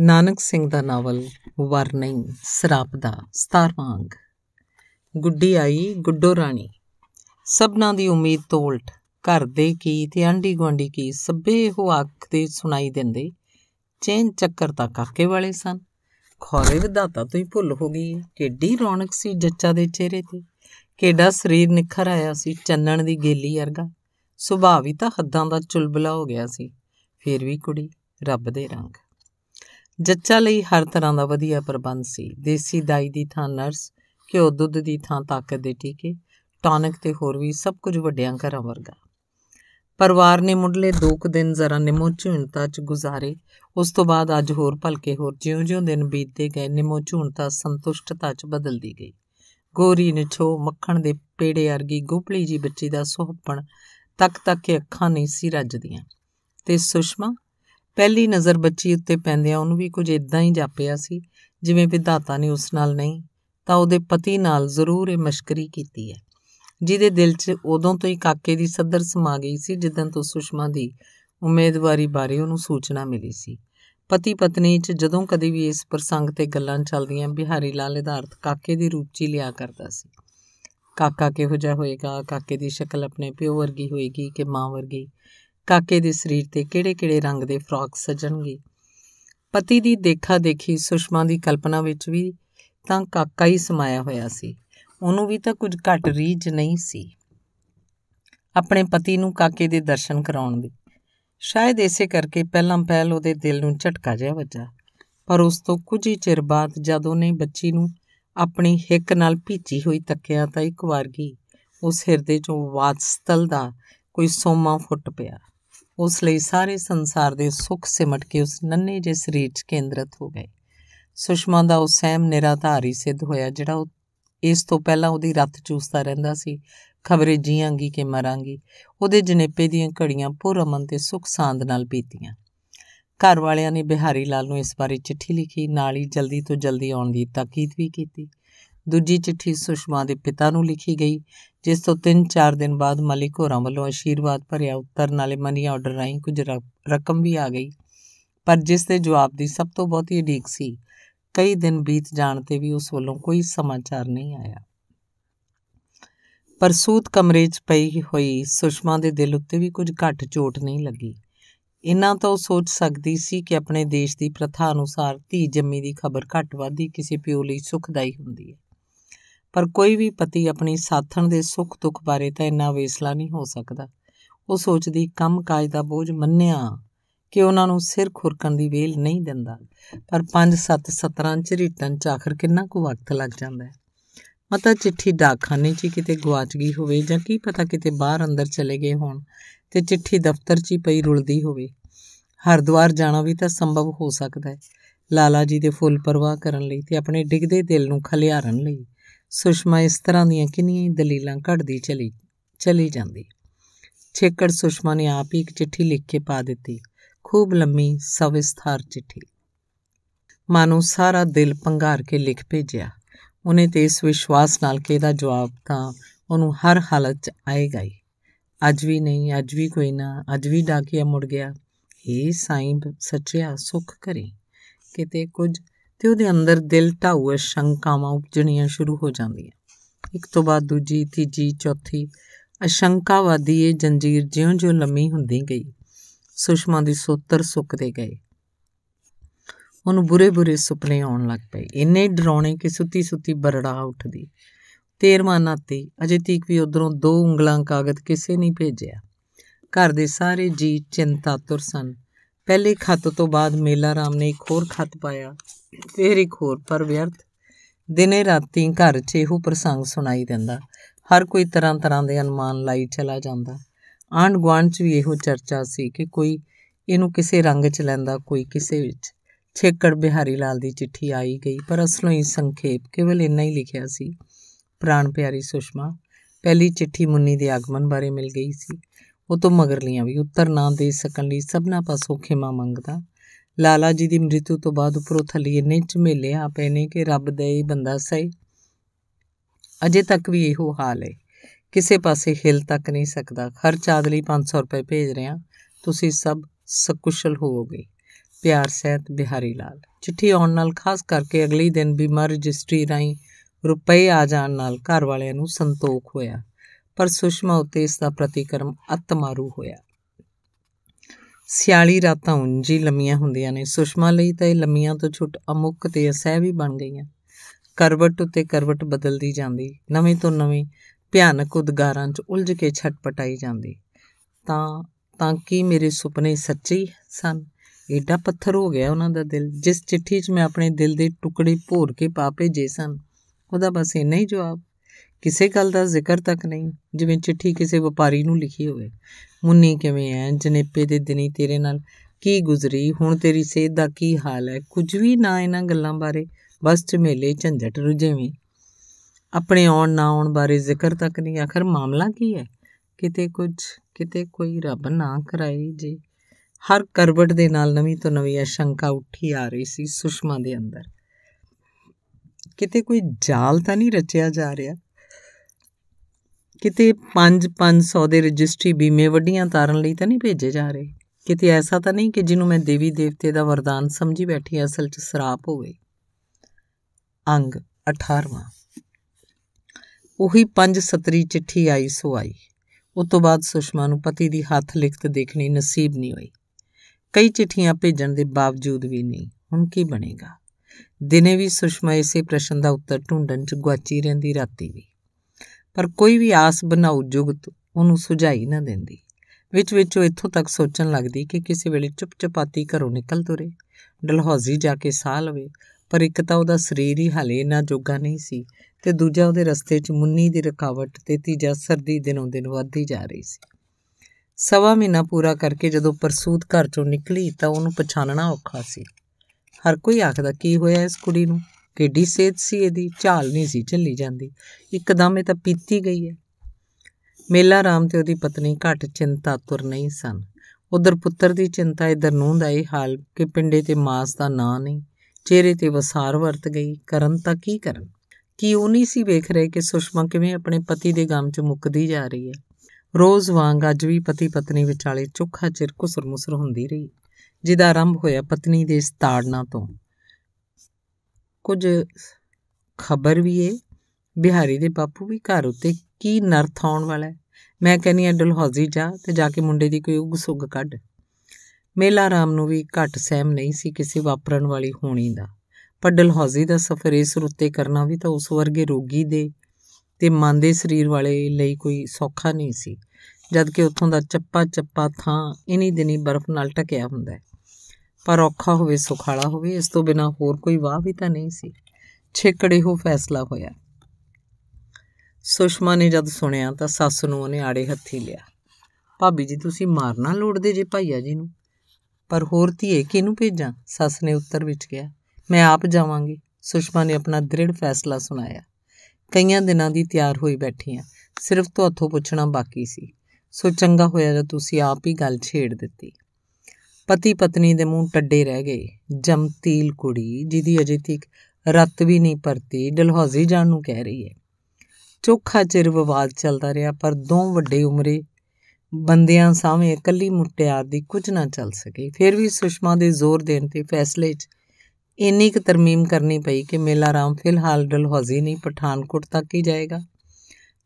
ਨਾਨਕ ਸਿੰਘ ਦਾ ਨਾਵਲ ਵਰਨਿੰਗ ਸਰਾਪ ਦਾ 17ਵਾਂ ਅੰਗ ਗੁੱਡੀ ਆਈ ਗੁੱਡੋ ਰਾਣੀ ਸਭਨਾ ਦੀ ਉਮੀਦ ਤੋਲਟ ਘਰ ਦੇ ਕੀ ਤੇ ਆਂਡੀ ਗੁਆਂਢੀ ਕੀ ਸਭੇ ਉਹ ਤੇ ਸੁਣਾਈ ਦਿੰਦੇ ਚੈਨ ਚੱਕਰ ਤਾਂ ਕਾਕੇ ਵਾਲੇ ਸਨ ਖੋਰੇ ਵਿਦਾਤਾ ਤੋਂ ਹੀ ਭੁੱਲ ਹੋ ਗਈ ਕਿੱਡੀ ਰੌਣਕ ਸੀ ਜੱਚਾ ਦੇ ਚਿਹਰੇ ਤੇ ਕਿਹੜਾ ਸਰੀਰ ਨਿਖਰ ਆਇਆ ਸੀ ਚੰਨਣ ਦੀ ਗੇਲੀ ਵਰਗਾ ਸੁਭਾਅ ਵੀ ਤਾਂ ਹੱਦਾਂ ਦਾ ਚੁਲਬਲਾ ਹੋ ਗਿਆ ਸੀ ਫੇਰ ਵੀ ਕੁੜੀ ਰੱਬ ਦੇ ਰੰਗ ਜੱਚਾ ਲਈ ਹਰ ਤਰ੍ਹਾਂ ਦਾ ਵਧੀਆ ਪ੍ਰਬੰਧ ਸੀ ਦੇਸੀ ਦਾਈ ਦੀ ਥਾਂ ਨਰਸ ਘਿਓ ਦੁੱਧ ਦੀ ਥਾਂ ਤਾਕਤ ਦੇ ਟੀਕੇ ਟੌਨਿਕ ਤੇ ਹੋਰ ਵੀ ਸਭ ਕੁਝ ਵੱਡਿਆਂ ਘਰਾਂ ਵਰਗਾ ਪਰਿਵਾਰ ਨੇ ਮੁੱਢਲੇ 2 ਦਿਨ ਜ਼ਰਾ ਨਿਮੋ ਝੂਣਤਾ 'ਚ ਗੁਜ਼ਾਰੇ ਉਸ ਤੋਂ ਬਾਅਦ ਅੱਜ ਹੋਰ ਭਲਕੇ ਹੋਰ ਜਿਉਂ-ਜਿਉਂ ਦਿਨ ਬੀਤਦੇ ਗਏ ਨਿਮੋ ਝੂਣਤਾ ਸੰਤੁਸ਼ਟਤਾ 'ਚ ਬਦਲਦੀ ਗਈ ਗੋਰੀ ਨਿਛੋ ਮੱਖਣ ਦੇ ਪੇੜੇ ਵਰਗੀ ਗੋਪਲੀ ਜੀ ਬੱਚੀ ਦਾ ਸੁਹੱਪਣ ਤੱਕ ਤੱਕ ਕੇ ਅੱਖਾਂ ਨਹੀਂ ਸੀ ਰੱਜਦੀਆਂ ਤੇ ਸੁਸ਼ਮਾ ਪਹਿਲੀ ਨਜ਼ਰ ਬੱਚੀ ਉੱਤੇ ਪੈਂਦਿਆਂ ਉਹਨੂੰ ਵੀ ਕੁਝ ਇਦਾਂ ਹੀ ਜਾਪਿਆ ਸੀ ਜਿਵੇਂ ਵਿਧਾਤਾ ਨੇ ਉਸ ਨਾਲ ਨਹੀਂ ਤਾਂ ਉਹਦੇ ਪਤੀ ਨਾਲ ਜ਼ਰੂਰ ਇਹ ਮਸ਼ਕਰੀ ਕੀਤੀ ਹੈ ਜਿਹਦੇ ਦਿਲ 'ਚ ਉਦੋਂ ਤੋਂ ਹੀ ਕਾਕੇ ਦੀ ਸੱਦਰ ਸਮਾ ਗਈ ਸੀ ਜਿੱਦਾਂ ਤੋਂ ਸੁਸ਼ਮਾ ਦੀ ਉਮੀਦਵਾਰੀ ਬਾਰੇ ਉਹਨੂੰ ਸੂਚਨਾ ਮਿਲੀ ਸੀ ਪਤੀ ਪਤਨੀ 'ਚ ਜਦੋਂ ਕਦੇ ਵੀ ਇਸ ਪ੍ਰਸੰਗ ਤੇ ਗੱਲਾਂ ਚੱਲਦੀਆਂ ਬਿਹਾਰੀ ਲਾਲ ਅਧਾਰਤ ਕਾਕੇ ਦੀ ਰੂਪ 'ਚ ਹੀ ਲਿਆ ਕਰਦਾ ਸੀ ਕਾਕਾ ਕਿਹੋ ਜਿਹਾ ਹੋਏਗਾ ਕਾਕੇ ਦੀ ਸ਼ਕਲ ਆਪਣੇ ਪਿਓ ਵਰਗੀ ਹੋਏਗੀ ਕਿ ਮਾਂ ਵਰਗੀ ਕਾਕੇ ਦੇ ਸਰੀਰ ਤੇ ਕਿਹੜੇ-ਕਿਹੜੇ ਰੰਗ ਦੇ ਫਰਾਕ ਸਜਣਗੇ ਪਤੀ ਦੀ ਦੇਖਾ ਦੇਖੀ ਸੁਸ਼ਮਾ ਦੀ ਕਲਪਨਾ ਵਿੱਚ ਵੀ ਤਾਂ ਕਾਕਾ ਹੀ ਸਮਾਇਆ ਹੋਇਆ ਸੀ ਉਹਨੂੰ ਵੀ ਤਾਂ ਕੁਝ ਘਟ ਰੀਝ ਨਹੀਂ ਸੀ ਆਪਣੇ ਪਤੀ ਨੂੰ ਕਾਕੇ ਦੇ ਦਰਸ਼ਨ ਕਰਾਉਣ ਦੀ ਸ਼ਾਇਦ ਇਸੇ ਕਰਕੇ ਪਹਿਲਾਂ ਪਹਿਲ ਉਹਦੇ ਦਿਲ ਨੂੰ ਝਟਕਾ ਜਿਹਾ ਵੱਜਾ ਪਰ ਉਸ ਤੋਂ ਕੁਝ ਹੀ ਚਿਰ ਬਾਅਦ ਜਦੋਂ ਨੇ ਬੱਚੀ ਨੂੰ ਆਪਣੀ ਹਿੱਕ ਨਾਲ ਭੀਚੀ ਹੋਈ ਤੱਕਿਆ ਤਾਂ ਇੱਕ ਵਾਰਗੀ ਉਸ ਹਿਰਦੇ ਚੋਂ ਵਾਤਸਤਲ ਦਾ ਕੋਈ ਸੋਮਾ ਫੁੱਟ ਪਿਆ ਉਸ ਲਈ ਸਾਰੇ ਸੰਸਾਰ ਦੇ ਸੁੱਖ ਸਿਮਟ ਕੇ ਉਸ ਨੰਨੇ ਜੇ ਸਰੀਰ 'ਚ ਕੇਂਦਰਤ ਹੋ ਗਏ ਸੁਸ਼ਮਾ ਦਾ ਉਹ ਸਹਿਮ ਨਿਰਾਧਾਰੀ ਸਿੱਧ ਹੋਇਆ ਜਿਹੜਾ ਇਸ ਤੋਂ ਪਹਿਲਾਂ ਉਹਦੀ ਰੱਤ ਚੂਸਦਾ ਰਹਿੰਦਾ ਸੀ ਖਬਰੇ ਜੀਆਂਗੀ ਕਿ ਮਰਾਂਗੀ ਉਹਦੇ ਜਨੇਪੇ ਦੀਆਂ ਘੜੀਆਂ ਪੁਰ ਅਮਨ ਤੇ ਸੁਖ ਸਾਂਦ ਨਾਲ ਬੀਤੀਆਂ ਘਰ ਵਾਲਿਆਂ ਨੇ ਬਿਹਾਰੀ ਲਾਲ ਨੂੰ ਇਸ ਬਾਰੇ ਚਿੱਠੀ ਲਿਖੀ ਨਾਲ ਹੀ ਜਲਦੀ ਤੋਂ ਜਲਦੀ ਆਉਣ ਦੀ ਤਾਕੀਦ ਵੀ ਕੀਤੀ ਦੂਜੀ ਚਿੱਠੀ ਸੁਸ਼ਮਾ ਦੇ ਪਿਤਾ ਨੂੰ ਲਿਖੀ ਗਈ ਜਿਸ ਤੋਂ 3-4 ਦਿਨ ਬਾਅਦ ਮਲਿਕ ਹੋਰਾਂ ਵੱਲੋਂ ਆਸ਼ੀਰਵਾਦ ਭਰਿਆ ਉੱਤਰ ਨਾਲੇ ਮਨੀ ਆਰਡਰ ਰਾਹੀਂ ਕੁਝ ਰਕਮ ਵੀ ਆ ਗਈ ਪਰ ਜਿਸ ਦੇ ਜਵਾਬ ਦੀ ਸਭ ਤੋਂ ਬਹੁਤੀ ਉਡੀਕ ਸੀ ਕਈ ਦਿਨ ਬੀਤ ਜਾਣ ਤੇ ਵੀ ਉਸ ਵੱਲੋਂ ਕੋਈ ਸਮਾਚਾਰ ਨਹੀਂ ਆਇਆ ਪਰ ਸੂਤ ਕਮਰੇ 'ਚ ਪਈ ਹੋਈ ਸੁਸ਼ਮਾ ਦੇ ਦਿਲ ਉੱਤੇ ਵੀ ਕੁਝ ਘੱਟ ਚੋਟ ਨਹੀਂ ਲੱਗੀ ਇਨਾ ਤਾਂ ਉਹ ਸੋਚ ਸਕਦੀ ਸੀ ਕਿ ਆਪਣੇ ਦੇਸ਼ ਦੀ ਪ੍ਰਥਾ ਅਨੁਸਾਰ ਧੀ ਜੰਮੀ ਦੀ ਖਬਰ ਘੱਟ ਵੱਧ ਕਿਸੇ ਪਿਓ ਲਈ ਸੁਖਦਾਈ ਹੁੰਦੀ ਹੈ ਪਰ ਕੋਈ ਵੀ ਪਤੀ ਆਪਣੀ ਸਾਥਣ ਦੇ ਸੁੱਖ ਦੁੱਖ ਬਾਰੇ ਤਾਂ ਇੰਨਾ ਵੇਸਲਾ ਨਹੀਂ ਹੋ ਸਕਦਾ ਉਹ ਸੋਚਦੀ ਕੰਮ ਕਾਜ ਦਾ ਬੋਝ ਮੰਨਿਆ ਕਿ ਉਹਨਾਂ ਨੂੰ ਸਿਰ ਖੁਰਕਣ ਦੀ ਵੇਲ ਨਹੀਂ ਦਿੰਦਾ ਪਰ 5-7 17 ਚ ਰੀਟਨ ਚ ਆਖਰ ਕਿੰਨਾ ਕੁ ਵਕਤ ਲੱਗ ਜਾਂਦਾ ਹੈ ਮਤਾ ਚਿੱਠੀ ਡਾਕਖਾਨੇ 'ਚ ਕਿਤੇ ਗਵਾਚ ਗਈ ਹੋਵੇ ਜਾਂ ਕੀ ਪਤਾ ਕਿਤੇ ਬਾਹਰ ਅੰਦਰ ਚਲੇ ਗਏ ਹੋਣ ਤੇ ਚਿੱਠੀ ਦਫ਼ਤਰ 'ਚ ਹੀ ਪਈ ਰੁਲਦੀ ਹੋਵੇ ਹਰਦੁਆਰ ਜਾਣਾ ਵੀ ਤਾਂ ਸੰਭਵ ਹੋ ਸਕਦਾ ਹੈ ਲਾਲਾ ਜੀ ਦੇ ਫੁੱਲ ਪਰਵਾਹ ਕਰਨ ਲਈ ਤੇ ਆਪਣੇ ਡਿੱਗਦੇ ਦਿਲ ਨੂੰ ਖਲਿਆਰਨ ਲਈ ਸੁਸ਼ਮਾ ਇਸ ਤਰ੍ਹਾਂ ਦੀਆਂ ਕਿੰਨੀਆਂ ਹੀ ਦਲੀਲਾਂ ਘੜਦੀ ਚਲੀ ਚਲੀ ਜਾਂਦੀ ਛੇਕੜ ਸੁਸ਼ਮਾ ਨੇ ਆਪ ਹੀ ਇੱਕ ਚਿੱਠੀ ਲਿਖ ਕੇ ਪਾ ਦਿੱਤੀ ਖੂਬ ਲੰਮੀ ਸਵਿਸਥਾਰ ਚਿੱਠੀ ਮਾਨੂ ਸਾਰਾ ਦਿਲ ਪੰਘਾਰ ਕੇ ਲਿਖ ਭੇਜਿਆ ਉਹਨੇ ਤੇ ਇਸ ਵਿਸ਼ਵਾਸ ਨਾਲ ਕਿ ਇਹਦਾ ਜਵਾਬ ਤਾਂ ਉਹਨੂੰ ਹਰ ਹਾਲਤ 'ਚ ਆਏਗਾ ਹੀ ਅੱਜ ਵੀ ਨਹੀਂ ਅੱਜ ਵੀ ਕੋਈ ਨਾ ਅੱਜ ਵੀ ਡਾਕਿਆ ਮੁੜ ਗਿਆ ਏ ਸਾਈਂ ਸੱਚਿਆ ਸੁਖ ਕਰੇ ਕਿਤੇ ਕੁਝ ਤੇ ਉਹਦੇ ਅੰਦਰ ਦਿਲ ਢਾਉਏ ਸ਼ੰਕਾਵਾਂ ਉਪਜਣੀਆਂ ਸ਼ੁਰੂ ਹੋ ਜਾਂਦੀਆਂ ਇੱਕ ਤੋਂ ਬਾਅਦ ਦੂਜੀ ਤੀਜੀ ਚੌਥੀ ਅਸ਼ੰਕਾਵਾਦੀ ਇਹ ਜੰਜੀਰ ਜਿਉਂ-ਜਿਉਂ ਲੰਮੀ ਹੁੰਦੀ ਗਈ ਸੁਸ਼ਮਾ ਦੀ ਸੋਤਰ ਸੁੱਕਦੇ ਗਏ ਉਹਨੂੰ ਬੁਰੇ-ਬੁਰੇ ਸੁਪਨੇ ਆਉਣ ਲੱਗ ਪਏ ਇੰਨੇ ਡਰਾਉਣੇ ਕਿ ਸੁੱਤੀ-ਸੁੱਤੀ ਬਰੜਾ ਉੱਠਦੀ ਤੇਰਵਾਂ ਤੇ ਅਜੇ ਤੀਕ ਵੀ ਉਧਰੋਂ ਦੋ ਉਂਗਲਾਂ ਕਾਗਜ਼ ਕਿਸੇ ਨਹੀਂ ਭੇਜਿਆ ਘਰ ਦੇ ਸਾਰੇ ਜੀ ਚਿੰਤਾ ਤੁਰ ਸਨ ਪਹਿਲੇ ਖੱਤ ਤੋਂ ਬਾਅਦ ਮੇਲਾ ਰਾਮ ਨੇ ਇੱਕ ਹੋਰ ਖੱਤ ਪਾਇਆ ਫਿਰ ਇੱਕ ਹੋਰ ਪਰ ਵਿਅਰਥ ਦਿਨੇ ਰਾਤੀ ਘਰ 'ਚ ਇਹੋ ਪ੍ਰਸੰਗ ਸੁਣਾਈ ਦਿੰਦਾ ਹਰ ਕੋਈ ਤਰ੍ਹਾਂ ਤਰ੍ਹਾਂ ਦੇ ਅਨੁਮਾਨ ਲਾਈ ਚਲਾ ਜਾਂਦਾ ਆਂਡ ਗਵਾਂਡ 'ਚ ਵੀ ਇਹੋ ਚਰਚਾ ਸੀ ਕਿ ਕੋਈ ਇਹਨੂੰ ਕਿਸੇ ਰੰਗ 'ਚ ਲੈਂਦਾ ਕੋਈ ਕਿਸੇ ਵਿੱਚ ਛੇਕੜ ਬਿਹਾਰੀ ਲਾਲ ਦੀ ਚਿੱਠੀ ਆਈ ਗਈ ਪਰ ਅਸਲੋਂ ਹੀ ਸੰਖੇਪ ਕੇਵਲ ਇੰਨਾ ਹੀ ਲਿਖਿਆ ਸੀ ਪ੍ਰਾਣ ਪਿਆਰੀ ਸੁਸ਼ਮਾ ਪਹਿਲੀ ਚਿੱਠੀ ਮੁੰਨੀ ਦੇ ਆਗਮਨ ਬਾਰੇ ਮਿਲ ਗਈ ਸੀ ਉਹ ਤੋਂ ਮਗਰਲੀਆਂ ਵੀ ਉੱਤਰ ਨਾ ਦੇ ਸਕਣ ਲਈ ਸਭਨਾ ਪਾਸੋਂ ਖਿਮਾ ਮੰਗਦਾ ਲਾਲਾ ਜੀ ਦੀ ਮ੍ਰਿਤੂ ਤੋਂ ਬਾਅਦ ਉਪਰੋਂ ਥੱਲੇ ਇੰਨੇ ਝਮੇਲੇ ਆ ਪਏ ਨੇ ਕਿ ਰੱਬ ਦੇ ਹੀ ਬੰਦਾ ਸਹੀ ਅਜੇ ਤੱਕ ਵੀ ਇਹੋ ਹਾਲ ਹੈ ਕਿਸੇ ਪਾਸੇ ਹਿਲ ਤੱਕ ਨਹੀਂ ਸਕਦਾ ਖਰਚ ਆਦਲੀ 500 ਰੁਪਏ ਭੇਜ ਰਿਆਂ ਤੁਸੀਂ ਸਭ ਸਕੁਸ਼ਲ ਹੋਵੋਗੇ ਪਿਆਰ ਸਹਿਤ ਬਿਹਾਰੀ ਲਾਲ ਚਿੱਠੀ ਆਉਣ ਨਾਲ ਖਾਸ ਕਰਕੇ ਅਗਲੇ ਦਿਨ ਬੀਮਾ ਰਜਿਸਟਰੀ ਰਾਈ ਰੁਪਏ ਆ ਜਾਣ ਨਾਲ ਘਰ ਵਾਲਿਆਂ ਨੂੰ ਸੰਤੋਖ ਹੋਇਆ ਪਰ ਸੁਸ਼ਮਾ ਉਤੇ ਇਸ ਦਾ ਪ੍ਰਤੀਕਰਮ ਅਤਮਾਰੂ ਹੋਇਆ ਸਿਆਲੀ ਰਾਤਾਂ ਉਂਝ ਹੀ ਲੰਮੀਆਂ ਹੁੰਦੀਆਂ ਨੇ ਸੁਸ਼ਮਾ ਲਈ ਤਾਂ ਇਹ ਲੰਮੀਆਂ ਤੋਂ ਛੁੱਟ ਅਮੁੱਕ ਤੇ ਅਸਹਿ ਵੀ ਬਣ ਗਈਆਂ ਕਰਵਟ ਉਤੇ ਕਰਵਟ ਬਦਲਦੀ ਜਾਂਦੀ ਨਵੇਂ ਤੋਂ ਨਵੇਂ ਭਿਆਨਕ ਉਦਗਾਰਾਂ 'ਚ ਉਲਝ ਕੇ ਛਟਪਟਾਈ ਜਾਂਦੀ ਤਾਂ ਤਾਂ ਕੀ ਮੇਰੇ ਸੁਪਨੇ ਸੱਚੇ ਸਨ ਏਡਾ ਪੱਥਰ ਹੋ ਗਿਆ ਉਹਨਾਂ ਦਾ ਦਿਲ ਜਿਸ ਚਿੱਠੀ 'ਚ ਮੈਂ ਆਪਣੇ ਦਿਲ ਦੇ ਟੁਕੜੇ ਭੋਰ ਕੇ ਪਾ ਭੇਜੇ ਸਨ ਉਹਦਾ ਬਸ ਇੰਨਾ ਹੀ ਜਵਾਬ ਕਿਸੇ ਗੱਲ ਦਾ ਜ਼ਿਕਰ ਤੱਕ ਨਹੀਂ ਜਿਵੇਂ ਚਿੱਠੀ ਕਿਸੇ ਵਪਾਰੀ ਨੂੰ ਲਿਖੀ ਹੋਵੇ ਮੁੰਨੀ ਕਿਵੇਂ ਐ ਜਨੇਪੇ ਦੇ ਦਿਨੀ ਤੇਰੇ ਨਾਲ ਕੀ ਗੁਜ਼ਰੀ ਹੁਣ ਤੇਰੀ ਸਿਹਤ ਦਾ ਕੀ ਹਾਲ ਹੈ ਕੁਝ ਵੀ ਨਾ ਇਹਨਾਂ ਗੱਲਾਂ ਬਾਰੇ ਬਸ ਝਮੇਲੇ ਝੰਝਟ ਰੁਝੇਵੇਂ ਆਪਣੇ ਆਉਣ ਨਾ ਆਉਣ ਬਾਰੇ ਜ਼ਿਕਰ ਤੱਕ ਨਹੀਂ ਆਖਰ ਮਾਮਲਾ ਕੀ ਹੈ ਕਿਤੇ ਕੁਝ ਕਿਤੇ ਕੋਈ ਰੱਬ ਨਾ ਕਰਾਈ ਜੀ ਹਰ ਕਰਵਟ ਦੇ ਨਾਲ ਨਵੀਂ ਤੋਂ ਨਵੀਂ ਸ਼ੰਕਾ ਉੱਠੀ ਆ ਰਹੀ ਸੀ ਸੁਸ਼ਮਾ ਦੇ ਅੰਦਰ ਕਿਤੇ ਕੋਈ ਜਾਲ ਤਾਂ ਨਹੀਂ ਰਚਿਆ ਜਾ ਰਿਹਾ ਕਿਤੇ 5 500 ਦੇ ਰਜਿਸਟਰੀ ਬੀਮੇ ਵੱਡੀਆਂ ਤਾਰਨ ਲਈ ਤਾਂ ਨਹੀਂ ਭੇਜੇ ਜਾ ਰਹੇ ਕਿਤੇ ਐਸਾ ਤਾਂ ਨਹੀਂ ਕਿ ਜਿਹਨੂੰ ਮੈਂ ਦੇਵੀ ਦੇਵਤੇ ਦਾ ਵਰਦਾਨ ਸਮਝੀ ਬੈਠੀ ਅਸਲ 'ਚ ਸਰਾਪ ਹੋਵੇ ਅੰਗ 18ਵਾਂ ਉਹੀ ਪੰਜ ਸਤਰੀ ਚਿੱਠੀ ਆਈ ਸੋ ਆਈ ਉਸ ਤੋਂ ਬਾਅਦ ਸੁਸ਼ਮਾ ਨੂੰ ਪਤੀ ਦੀ ਹੱਥ ਲਿਖਤ ਦੇਖਣੀ ਨਸੀਬ ਨਹੀਂ ਹੋਈ ਕਈ ਚਿੱਠੀਆਂ ਭੇਜਣ ਦੇ ਬਾਵਜੂਦ ਵੀ ਨਹੀਂ ਹੁਣ ਕੀ ਬਣੇਗਾ ਦਿਨੇ ਵੀ ਸੁਸ਼ਮਾ ਇਸੇ ਪ੍ਰਸ਼ਨ ਦਾ ਉੱਤਰ ਢੂੰਡਣ 'ਚ ਗੁਆਚੀ ਰਹਿੰਦੀ ਰਾਤੀ ਵੀ ਪਰ ਕੋਈ ਵੀ ਆਸ ਬਣਾਉ ਜੁਗਤ ਉਹਨੂੰ ਸੁਝਾਈ ਨਾ ਦਿੰਦੀ ਵਿੱਚ ਵਿੱਚ ਉਹ ਇੱਥੋਂ ਤੱਕ ਸੋਚਣ ਲੱਗਦੀ ਕਿ ਕਿਸੇ ਵੇਲੇ ਚੁੱਪਚਾਪਾਤੀ ਘਰੋਂ ਨਿਕਲ ਤੁਰੇ ਡਲਹੌਜ਼ੀ ਜਾ ਕੇ ਸਾਹ ਲਵੇ ਪਰ ਇੱਕ ਤਾਂ ਉਹਦਾ ਸਰੀਰ ਹੀ ਹਲੇ ਨਾ ਜੋਗਾ ਨਹੀਂ ਸੀ ਤੇ ਦੂਜਾ ਉਹਦੇ ਰਸਤੇ 'ਚ ਮੁੰਨੀ ਦੀ ਰਕਾਵਟ ਤੇ ਤੀਜਾ ਸਰਦੀ ਦਿਨੋਂ ਦਿਨ ਵੱਧਦੀ ਜਾ ਰਹੀ ਸੀ ਸਵਾ ਮਹੀਨਾ ਪੂਰਾ ਕਰਕੇ ਜਦੋਂ ਪਰਸੂਤ ਘਰ ਚੋਂ ਨਿਕਲੀ ਤਾਂ ਉਹਨੂੰ ਪਛਾਣਨਾ ਔਖਾ ਸੀ ਹਰ ਕੋਈ ਆਖਦਾ ਕੀ ਹੋਇਆ ਇਸ ਕੁੜੀ ਨੂੰ ਕਿੱਡੀ ਸੇਧ ਸੀ ਇਹਦੀ ਝਾਲ ਨਹੀਂ ਸੀ ਝੱਲੀ ਜਾਂਦੀ ਇੱਕਦਮ ਇਹ ਤਾਂ ਪੀਤੀ ਗਈ ਹੈ ਮੇਲਾ ਰਾਮ ਤੇ ਉਹਦੀ ਪਤਨੀ ਘਟ ਚਿੰਤਾ ਤੁਰ ਨਹੀਂ ਸਨ ਉਧਰ ਪੁੱਤਰ ਦੀ ਚਿੰਤਾ ਇਧਰ ਨੂੰ ਦਾ ਇਹ ਹਾਲ ਕਿ ਪਿੰਡੇ ਤੇ ਮਾਸ ਦਾ ਨਾਂ ਨਹੀਂ ਚਿਹਰੇ ਤੇ ਵਸਾਰ ਵਰਤ ਗਈ ਕਰਨ ਤਾਂ ਕੀ ਕਰਨ ਕੀ ਉਹ ਨਹੀਂ ਸੀ ਵੇਖ ਰਹੇ ਕਿ ਸੁਸ਼ਮਾ ਕਿਵੇਂ ਆਪਣੇ ਪਤੀ ਦੇ ਗਮ 'ਚ ਮੁੱਕਦੀ ਜਾ ਰਹੀ ਹੈ ਰੋਜ਼ ਵਾਂਗ ਅੱਜ ਵੀ ਪਤੀ ਪਤਨੀ ਵਿਚਾਲੇ ਚੁੱਖਾ ਚਿਰ ਕੁਸਰ-ਮੁਸਰ ਹੁੰਦੀ ਰਹੀ ਜਿਹਦਾ ਆਰੰਭ ਹੋਇਆ ਪਤਨੀ ਦੇ ਸਤਾੜਨਾ ਤੋਂ ਕੁਝ ਖਬਰ ਵੀ ਏ ਬਿਹਾਰੀ ਦੇ ਬਾਪੂ ਵੀ ਘਰ ਉੱਤੇ ਕੀ ਨਰਥ ਆਉਣ ਵਾਲਾ ਹੈ ਮੈਂ ਕਹਿੰਨੀ ਆ ਡਲਹੌਜ਼ੀ ਜਾ ਤੇ ਜਾ ਕੇ ਮੁੰਡੇ ਦੀ ਕੋਈ ਉਗ ਸੁਗ ਕੱਢ ਮੇਲਾ ਰਾਮ ਨੂੰ ਵੀ ਘੱਟ ਸਹਿਮ ਨਹੀਂ ਸੀ ਕਿਸੇ ਵਾਪਰਨ ਵਾਲੀ ਹੋਣੀ ਦਾ ਪਰ ਡਲਹੌਜ਼ੀ ਦਾ ਸਫ਼ਰ ਇਸ ਰੁੱਤੇ ਕਰਨਾ ਵੀ ਤਾਂ ਉਸ ਵਰਗੇ ਰੋਗੀ ਦੇ ਤੇ ਮਨ ਦੇ ਸਰੀਰ ਵਾਲੇ ਲਈ ਕੋਈ ਸੌਖਾ ਨਹੀਂ ਸੀ ਜਦ ਕਿ ਉੱਥੋਂ ਦਾ ਚੱਪਾ ਚੱਪਾ ਥਾਂ ਇਨੀ ਦਿਨੀ ਬਰਫ਼ ਨਾਲ ਟਕਿਆ ਹੁੰਦਾ ਹੈ ਪਰ ਔਖਾ ਹੋਵੇ ਸੁਖਾਲਾ ਹੋਵੇ ਇਸ ਤੋਂ ਬਿਨਾ ਹੋਰ ਕੋਈ ਵਾਹ ਵੀ ਤਾਂ ਨਹੀਂ ਸੀ ਛੇਕੜੇ ਹੋ ਫੈਸਲਾ ਹੋਇਆ ਸੁਸ਼ਮਾ ਨੇ ਜਦ ਸੁਣਿਆ ਤਾਂ ਸੱਸ ਨੂੰ ਉਹਨੇ ਆੜੇ ਹੱਥੀ ਲਿਆ ਭਾਬੀ ਜੀ ਤੁਸੀਂ ਮਾਰਨਾ ਲੋੜਦੇ ਜੇ ਭਾਈਆ ਜੀ ਨੂੰ ਪਰ ਹੋਰ ਧੀਏ ਕਿਹਨੂੰ ਭੇਜਾਂ ਸੱਸ ਨੇ ਉੱਤਰ ਵਿੱਚ ਗਿਆ ਮੈਂ ਆਪ ਜਾਵਾਂਗੀ ਸੁਸ਼ਮਾ ਨੇ ਆਪਣਾ ਦ੍ਰਿੜ ਫੈਸਲਾ ਸੁਣਾਇਆ ਕਈਆਂ ਦਿਨਾਂ ਦੀ ਤਿਆਰ ਹੋਈ ਬੈਠੀ ਆ ਸਿਰਫ ਹੱਥੋਂ ਪੁੱਛਣਾ ਬਾਕੀ ਸੀ ਸੋ ਚੰਗਾ ਹੋਇਆ ਜੇ ਤੁਸੀਂ ਆਪ ਹੀ ਗੱਲ ਛੇੜ ਦਿੱਤੀ ਪਤੀ ਪਤਨੀ ਦੇ ਮੂੰਹ ਟੱਡੇ ਰਹਿ ਗਏ ਜਮਤੀਲ ਕੁੜੀ ਜਿਹਦੀ ਅਜੇ ਤੱਕ ਰਤ ਵੀ ਨਹੀਂ ਪਰਤੀ ਡਲਹੌਜ਼ੀ ਜਾਣ ਨੂੰ ਕਹਿ ਰਹੀ ਹੈ ਚੋਖਾ ਚਿਰ ਵਿਵਾਦ ਚੱਲਦਾ ਰਿਹਾ ਪਰ ਦੋ ਵੱਡੇ ਉਮਰੇ ਬੰਦਿਆਂ ਸਾਹਮਣੇ ਇਕੱਲੀ ਮੁਟਿਆਰ ਦੀ ਕੁਝ ਨਾ ਚੱਲ ਸਕੇ ਫਿਰ ਵੀ ਸੁਸ਼ਮਾ ਦੇ ਜ਼ੋਰ ਦੇਣ ਤੇ ਫੈਸਲੇ 'ਚ ਇੰਨੀ ਕੁ ਤਰਮੀਮ ਕਰਨੀ ਪਈ ਕਿ ਮੇਲਾ ਰਾਮ ਫਿਲਹਾਲ ਡਲਹੌਜ਼ੀ ਨਹੀਂ ਪਠਾਨਕੋਟ ਤੱਕ ਹੀ ਜਾਏਗਾ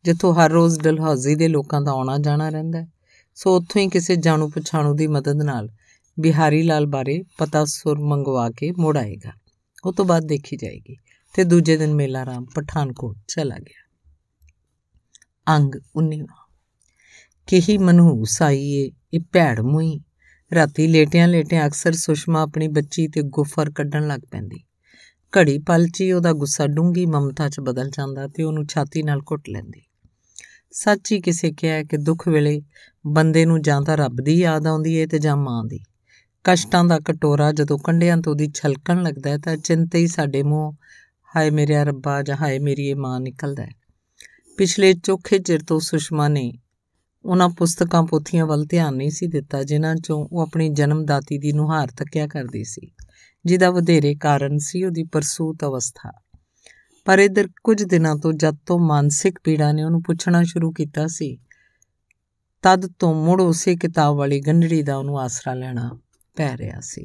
ਜਿੱਥੋਂ ਹਰ ਰੋਜ਼ ਡਲਹੌਜ਼ੀ ਦੇ ਲੋਕਾਂ ਦਾ ਆਉਣਾ ਜਾਣਾ ਰਹਿੰਦਾ ਸੋ ਉੱਥੋਂ ਹੀ ਕਿਸੇ ਜਾਣੂ ਪਛਾਣੂ ਦੀ ਮਦਦ ਨਾਲ ਬਿਹਾਰੀ ਲਾਲ ਬਾਰੇ ਪਤਾ ਸੁਰ ਮੰਗਵਾ ਕੇ ਮੋੜ ਆਏਗਾ ਉਹ ਤੋਂ ਬਾਅਦ ਦੇਖੀ ਜਾਏਗੀ ਤੇ ਦੂਜੇ ਦਿਨ ਮੇਲਾ ਰਾਮ ਪਠਾਨਕੋਟ ਚਲਾ ਗਿਆ ਅੰਗ 19 ਕਹੀ ਮਨਹੂ ਸਾਈਏ ਇਹ ਭੈੜ ਮੂਈ ਰਾਤੀ ਲੇਟਿਆਂ ਲੇਟਿਆਂ ਅਕਸਰ ਸੁਸ਼ਮਾ ਆਪਣੀ ਬੱਚੀ ਤੇ ਗੁਫਰ ਕੱਢਣ ਲੱਗ ਪੈਂਦੀ ਘੜੀ ਪਲ 'ਚ ਹੀ ਉਹਦਾ ਗੁੱਸਾ ਡੂੰਗੀ ਮਮਤਾ 'ਚ ਬਦਲ ਜਾਂਦਾ ਤੇ ਉਹਨੂੰ ਛਾਤੀ ਨਾਲ ਘੁੱਟ ਲੈਂਦੀ ਸੱਚੀ ਕਿਸੇ ਕਿਹਾ ਕਿ ਦੁੱਖ ਵੇਲੇ ਬੰਦੇ ਨੂੰ ਜਾਂ ਤਾਂ ਰੱਬ ਦੀ ਯਾਦ ਆਉਂਦੀ ਏ ਤੇ ਜਾਂ ਮਾਂ ਦੀ ਕਸ਼ਟਾਂ ਦਾ ਕਟੋਰਾ ਜਦੋਂ ਕੰਢਿਆਂ ਤੋਂ ਦੀ ਛਲਕਣ ਲੱਗਦਾ ਹੈ ਤਾਂ ਚਿੰਤਾ ਹੀ ਸਾਡੇ ਮੂੰਹ ਹਾਏ ਮੇਰੇ ਰੱਬਾ ਜਾਂ ਹਾਏ ਮੇਰੀ ਮਾਂ ਨਿਕਲਦਾ ਹੈ ਪਿਛਲੇ ਚੋਖੇ ਚਿਰ ਤੋਂ ਸੁਸ਼ਮਾ ਨੇ ਉਹਨਾਂ ਪੁਸਤਕਾਂ ਪੋਥੀਆਂ ਵੱਲ ਧਿਆਨ ਨਹੀਂ ਸੀ ਦਿੱਤਾ ਜਿਨ੍ਹਾਂ ਚੋਂ ਉਹ ਆਪਣੀ ਜਨਮ ਦਾਤੀ ਦੀ ਨੁਹਾਰ ਤੱਕਿਆ ਕਰਦੀ ਸੀ ਜਿਹਦਾ ਵਧੇਰੇ ਕਾਰਨ ਸੀ ਉਹਦੀ ਪਰਸੂਤ ਅਵਸਥਾ ਪਰ ਇਧਰ ਕੁਝ ਦਿਨਾਂ ਤੋਂ ਜਦ ਤੋਂ ਮਾਨਸਿਕ ਪੀੜਾ ਨੇ ਉਹਨੂੰ ਪੁੱਛਣਾ ਸ਼ੁਰੂ ਕੀਤਾ ਸੀ ਤਦ ਤੋਂ ਮੁੜ ਉਸੇ ਕਿਤਾਬ ਵਾਲੀ ਗੰਢੜੀ ਦਾ ਉਹਨੂੰ ਆਸਰਾ ਲੈਣਾ ਪੈ ਰਿਹਾ ਸੀ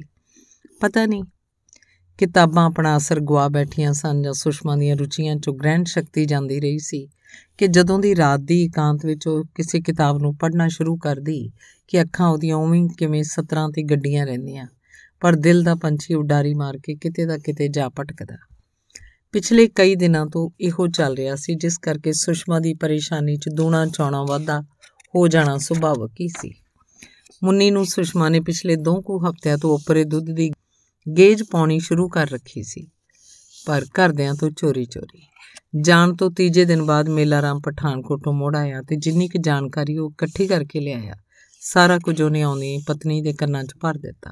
ਪਤਾ ਨਹੀਂ ਕਿਤਾਬਾਂ ਆਪਣਾ ਅਸਰ ਗਵਾ ਬੈਠੀਆਂ ਸਨ ਜਾਂ ਸੁਸ਼ਮਾ ਦੀਆਂ ਰੁਚੀਆਂ ਚੋਂ ਗ੍ਰੈਂਡ ਸ਼ਕਤੀ ਜਾਂਦੀ ਰਹੀ ਸੀ ਕਿ ਜਦੋਂ ਦੀ ਰਾਤ ਦੀ ਇਕਾਂਤ ਵਿੱਚ ਉਹ ਕਿਸੇ ਕਿਤਾਬ ਨੂੰ ਪੜ੍ਹਨਾ ਸ਼ੁਰੂ ਕਰਦੀ ਕਿ ਅੱਖਾਂ ਉਹਦੀਆਂ ਉਵੇਂ ਕਿਵੇਂ ਸਤਰਾਂ ਤੇ ਗੱਡੀਆਂ ਰਹਿੰਦੀਆਂ ਪਰ ਦਿਲ ਦਾ ਪੰਛੀ ਉਡਾਰੀ ਮਾਰ ਕੇ ਕਿਤੇ ਦਾ ਕਿਤੇ ਜਾ ਪਟਕਦਾ ਪਿਛਲੇ ਕਈ ਦਿਨਾਂ ਤੋਂ ਇਹੋ ਚੱਲ ਰਿਹਾ ਸੀ ਜਿਸ ਕਰਕੇ ਸੁਸ਼ਮਾ ਦੀ ਪਰੇਸ਼ਾਨੀ 'ਚ ਦੂਣਾ ਚੌਣਾ ਵਾਧਾ ਹੋ ਜਾਣਾ ਸੁਭਾਵਕ ਹੀ ਸੀ ਮੁੰਨੀ ਨੂੰ ਸੁਸ਼ਮਾ ਨੇ ਪਿਛਲੇ ਦੋ ਕੁ ਹਫ਼ਤਿਆਂ ਤੋਂ ਉੱਪਰੇ ਦੁੱਧ ਦੀ ਗੇਜ ਪਾਉਣੀ ਸ਼ੁਰੂ ਕਰ ਰੱਖੀ ਸੀ ਪਰ ਘਰਦਿਆਂ ਤੋਂ ਚੋਰੀ-ਚੋਰੀ ਜਾਣ ਤੋਂ ਤੀਜੇ ਦਿਨ ਬਾਅਦ ਰਾਮ ਪਠਾਨਕੋਟ ਤੋਂ ਮੋੜ ਆਇਆ ਤੇ ਜਿੰਨੀ ਕੁ ਜਾਣਕਾਰੀ ਉਹ ਇਕੱਠੀ ਕਰਕੇ ਲਿਆਇਆ ਸਾਰਾ ਕੁਝ ਉਹਨੇ ਆਉਣੀ ਪਤਨੀ ਦੇ ਕੰਨਾਂ 'ਚ ਭਰ ਦਿੱਤਾ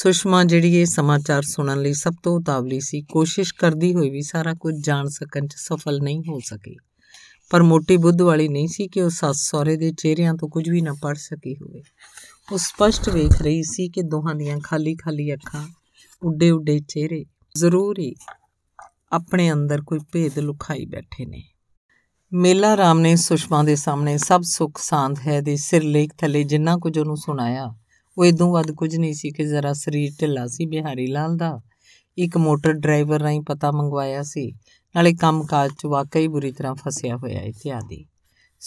ਸੁਸ਼ਮਾ ਜਿਹੜੀ ਇਹ ਸਮਾਚਾਰ ਸੁਣਨ ਲਈ ਸਭ ਤੋਂ ਉਤਾਵਲੀ ਸੀ ਕੋਸ਼ਿਸ਼ ਕਰਦੀ ਹੋਈ ਵੀ ਸਾਰਾ ਕੁਝ ਜਾਣ ਸਕਣ 'ਚ ਸਫਲ ਨਹੀਂ ਹੋ ਸਕੀ ਪਰ ਮੋਟੀ ਬੁੱਧ ਵਾਲੀ ਨਹੀਂ ਸੀ ਕਿ ਉਹ ਸੱਸ ਸਹੁਰੇ ਦੇ ਚਿਹਰਿਆਂ ਤੋਂ ਕੁਝ ਵੀ ਨਾ ਪੜ ਸਕੀ ਹੋਵੇ ਉਹ ਸਪਸ਼ਟ ਵੇਖ ਰਹੀ ਸੀ ਕਿ ਦੋਹਾਂ ਦੀਆਂ ਖਾਲੀ-ਖਾਲੀ ਅੱਖਾਂ ਉੱਡੇ-ਉੱਡੇ ਚਿਹਰੇ ਜ਼ਰੂਰੀ ਆਪਣੇ ਅੰਦਰ ਕੋਈ ਭੇਦ ਲੁਕਾਈ ਬੈਠੇ ਨੇ ਮੇਲਾ ਰਾਮ ਨੇ ਸੁਸ਼ਮਾ ਦੇ ਸਾਹਮਣੇ ਸਭ ਸੁੱਖ ਸਾਂਦ ਹੈ ਦੇ ਸਿਰਲੇਖ ਥੱਲੇ ਜਿੰਨਾ ਕੁਝ ਉਹਨੂੰ ਸੁਣਾਇਆ ਉਹ ਇਦੋਂ ਵੱਧ ਕੁਝ ਨਹੀਂ ਸੀ ਕਿ ਜ਼ਰਾ ਸਰੀਰ ਢਿੱਲਾ ਸੀ ਬਿਹਾਰੀ ਲਾਲ ਦਾ ਇੱਕ ਮੋਟਰ ਡਰਾਈਵਰ ਰਾਹੀਂ ਪਤਾ ਮੰਗਵਾਇਆ ਸੀ ਨਾਲੇ ਕੰਮਕਾਜ 'ਚ ਵਾਕਈ ਬੁਰੀ ਤਰ੍ਹਾਂ ਫਸਿਆ ਹੋਇਆ ਇਤਿਆਦੀ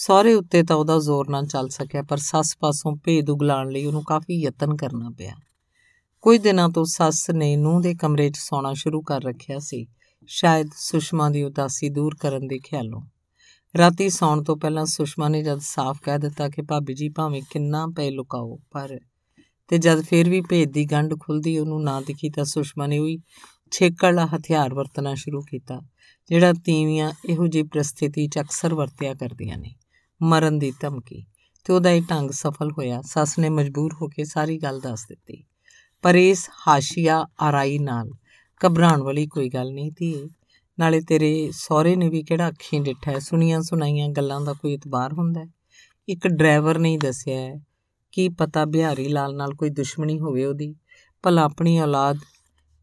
ਸਾਰੇ ਉੱਤੇ ਤਾਂ ਉਹਦਾ ਜ਼ੋਰ ਨਾ ਚੱਲ ਸਕਿਆ ਪਰ ਸੱਸ ਪਾਸੋਂ ਭੇਦ ਉਗਲਾਣ ਲਈ ਉਹਨੂੰ ਕਾਫੀ ਯਤਨ ਕਰਨਾ ਪਿਆ ਕੁਝ ਦਿਨਾਂ ਤੋਂ ਸੱਸ ਨੇ ਨੂੰਹ ਦੇ ਕਮਰੇ 'ਚ ਸੌਣਾ ਸ਼ੁਰੂ ਕਰ ਰੱਖਿਆ ਸੀ ਸ਼ਾਇਦ ਸੁਸ਼ਮਾ ਦੀ ਉਦਾਸੀ ਦੂਰ ਕਰਨ ਦੇ ਖਿਆਲੋਂ ਰਾਤੀ ਸੌਣ ਤੋਂ ਪਹਿਲਾਂ ਸੁਸ਼ਮਾ ਨੇ ਜਦ ਸਾਫ਼ ਕਹਿ ਦਿੱਤਾ ਕਿ ਭਾਬੀ ਜੀ ਭਾਵੇਂ ਕਿੰਨਾ ਪੈ ਲੁਕਾਓ ਪਰ ਤੇ ਜਦ ਫੇਰ ਵੀ ਭੇਦ ਦੀ ਗੰਢ ਖੁੱਲਦੀ ਉਹਨੂੰ ਨਾ ਦਿਖੀ ਤਾਂ ਸੁਸ਼ਮਾ ਨੇ ਉਹੀ ਛੇਕੜਾ ਹਥਿਆਰ ਵਰਤਣਾ ਸ਼ੁਰੂ ਕੀਤਾ ਜਿਹੜਾ ਤੀਵੀਆਂ ਇਹੋ ਜਿਹੀ ਪ੍ਰਸਥਿਤੀ 'ਚ ਅਕਸਰ ਵਰਤਿਆ ਕਰਦੀਆਂ ਨੇ ਮਰਨ ਦੀ ਧਮਕੀ ਤੇ ਉਹਦਾ ਇਹ ਢੰਗ ਸਫਲ ਹੋਇਆ ਸੱਸ ਨੇ ਮਜਬੂਰ ਹੋ ਕੇ ਸਾਰੀ ਗੱਲ ਦੱਸ ਦਿੱਤੀ ਪਰ ਇਸ ਹਾਸ਼ੀਆ ਆਰਾਈ ਨਾਲ ਘਬਰਾਉਣ ਵਾਲੀ ਕੋਈ ਗੱਲ ਨਹੀਂ ਸੀ ਨਾਲੇ ਤੇਰੇ ਸਹੁਰੇ ਨੇ ਵੀ ਕਿਹੜਾ ਅੱਖੀਂ ਡਿੱਠਾ ਸੁਣੀਆਂ ਸੁਣਾਈਆਂ ਗੱਲਾਂ ਦਾ ਕੋਈ ਇਤਬਾਰ ਹੁੰਦਾ ਇੱਕ ਡਰਾਈਵਰ ਨੇ ਦੱਸਿਆ ਕਿ ਪਤਾ ਬਿਹਾਰੀ ਲਾਲ ਨਾਲ ਕੋਈ ਦੁਸ਼ਮਣੀ ਹੋਵੇ ਉਹਦੀ ਭਲਾ ਆਪਣੀ ਔਲਾਦ